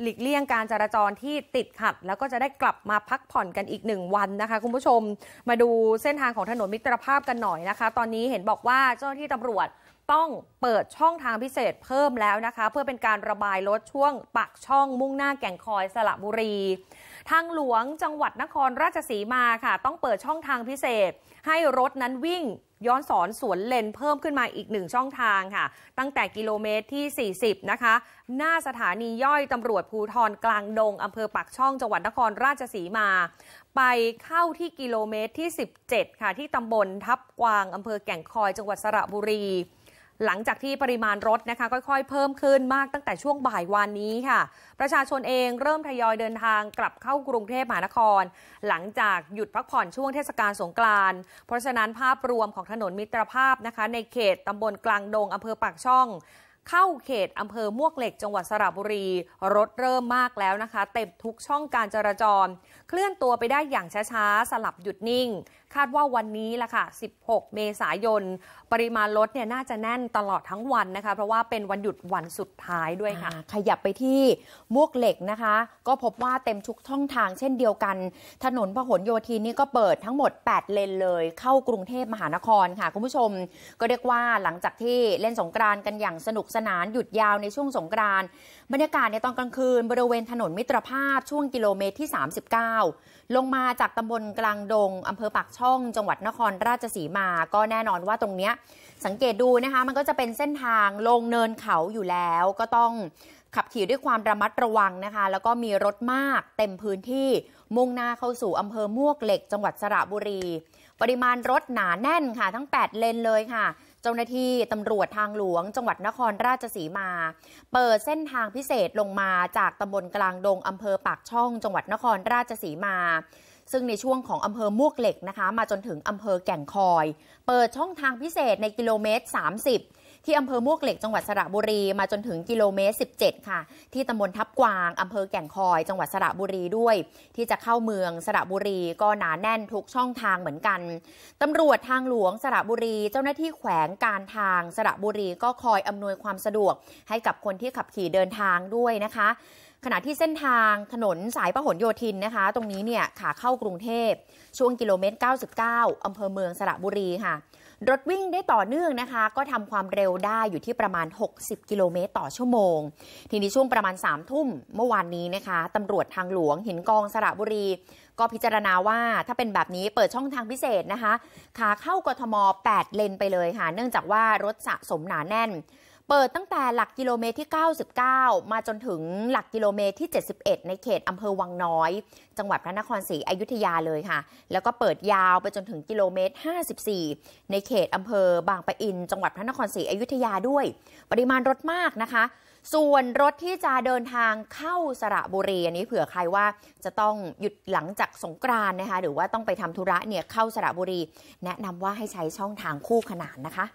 หลีกเลี่ยงการจราจรที่ติดขัด แล้วก็จะได้กลับมาพักผ่อนกันอีกหนึ่งวันนะคะ คุณผู้ชมมาดูเส้นทางของถนนมิตรภาพกันหน่อยนะคะ ตอนนี้เห็นบอกว่าเจ้าหน้าที่ตำรวจต้องเปิดช่องทางพิเศษเพิ่มแล้วนะคะ เพื่อเป็นการระบายรถช่วงปากช่องมุ่งหน้าแก่งคอยสระบุรี ทางหลวงจังหวัดนครราชสีมาค่ะ ต้องเปิดช่องทางพิเศษ ให้รถนั้นวิ่งย้อนสอนสวนเลนเพิ่มขึ้นมาอีกหนึ่งช่องทางค่ะ ตั้งแต่กิโลเมตรที่ 40 นะคะ หน้าสถานีย่อยตำรวจภูทรกลางดงอำเภอปักช่องจังหวัดนครราชสีมา ไปเข้าที่กิโลเมตรที่ 17 ค่ะ ที่ตำบลทับกวางอำเภอแก่งคอยจังหวัดสระบุรีหลังจากที่ปริมาณรถนะคะค่อยๆเพิ่มขึ้นมากตั้งแต่ช่วงบ่ายวานนี้ค่ะ ประชาชนเองเริ่มทยอยเดินทางกลับเข้ากรุงเทพมหานคร หลังจากหยุดพักผ่อนช่วงเทศกาลสงกรานต์เพราะฉะนั้นภาพรวมของถนนมิตรภาพนะคะในเขตตำบลกลางดงอำเภอปากช่องเข้าเขตอำเภอมวกเหล็กจังหวัดสระบุรีรถเริ่มมากแล้วนะคะ เต็มทุกช่องการจราจร เคลื่อนตัวไปได้อย่างช้าๆ สลับหยุดนิ่ง คาดว่าวันนี้ล่ะค่ะ 16 เมษายนปริมาณรถเนี่ยน่าจะแน่นตลอดทั้งวันนะคะ เพราะว่าเป็นวันหยุดวันสุดท้ายด้วยค่ะ ขยับไปที่มวกเหล็กนะคะ ก็พบว่าเต็มทุกช่องทางเช่นเดียวกัน ถนนพหลโยธินนี่ก็เปิดทั้งหมด 8 เลนเลย เข้ากรุงเทพมหานครค่ะคุณผู้ชม ก็เรียกว่าหลังจากที่เล่นสงกรานกันอย่างสนุกสนานหยุดยาวในช่วงสงกรานต์บรรยากาศในตอนกลางคืนบริเวณถนนมิตรภาพ ช่วงกิโลเมตรที่ 39 ลงมาจากตำบลกลางดง อำเภอปากช่อง จังหวัดนครราชสีมา ก็แน่นอนว่าตรงเนี้ยสังเกตดูนะคะ มันก็จะเป็นเส้นทางลงเนินเขาอยู่แล้ว ก็ต้องขับขี่ด้วยความระมัดระวังนะคะ แล้วก็มีรถมากเต็มพื้นที่มุ่งหน้าเข้าสู่อำเภอมวกเหล็ก จังหวัดสระบุรี ปริมาณรถหนาแน่นค่ะทั้ง 8 เลนเลยค่ะเจ้าหน้าที่ตำรวจทางหลวงจังหวัดนครราชสีมา เปิดเส้นทางพิเศษลงมาจากตำบลกลางดงอำเภอปากช่องจังหวัดนครราชสีมาซึ่งในช่วงของอำเภอมวกเหล็กนะคะมาจนถึงอำเภอแก่งคอย เปิดช่องทางพิเศษในกิโลเมตร 30 ที่อำเภอมวกเหล็กจังหวัดสระบุรีมาจนถึงกิโลเมตร 17 ค่ะ ที่ตำบลทับกวางอำเภอแก่งคอยจังหวัดสระบุรีด้วย ที่จะเข้าเมืองสระบุรีก็หนาแน่นทุกช่องทางเหมือนกันตำรวจทางหลวงสระบุรีเจ้าหน้าที่แขวงการทางสระบุรีก็คอยอำนวยความสะดวกให้กับคนที่ขับขี่เดินทางด้วยนะคะขณะที่เส้นทางถนนสายพหลโยธินนะคะ ตรงนี้เนี่ยขาเข้ากรุงเทพช่วงกิโลเมตร 99 อำเภอเมืองสระบุรีค่ะ รถวิ่งได้ต่อเนื่องนะคะ ก็ทำความเร็วได้อยู่ที่ประมาณ 60 กิโลเมตรต่อชั่วโมง ทีนี้ช่วงประมาณ 3 ทุ่มเมื่อวานนี้นะคะตำรวจทางหลวง หินกองสระบุรี ก็พิจารณาว่าถ้าเป็นแบบนี้เปิดช่องทางพิเศษนะคะ ขาเข้ากทม 8 เลนไปเลยค่ะเนื่องจากว่ารถสะสมหนาแน่นเปิดตั้งแต่หลักกิโลเมตรที่ 99 มาจนถึงหลักกิโลเมตรที่ 71 ในเขตอำเภอวังน้อย จังหวัดพระนครศรีอยุธยาเลยค่ะ แล้วก็เปิดยาวไปจนถึงกิโลเมตร 54 ในเขตอำเภอบางปะอิน จังหวัดพระนครศรีอยุธยาด้วย ปริมาณรถมากนะคะ ส่วนรถที่จะเดินทางเข้าสระบุรีอันนี้เผื่อใครว่าจะต้องหยุดหลังจากสงกรานนะคะ หรือว่าต้องไปทำธุระเนี่ยเข้าสระบุรี แนะนำว่าให้ใช้ช่องทางคู่ขนานนะคะ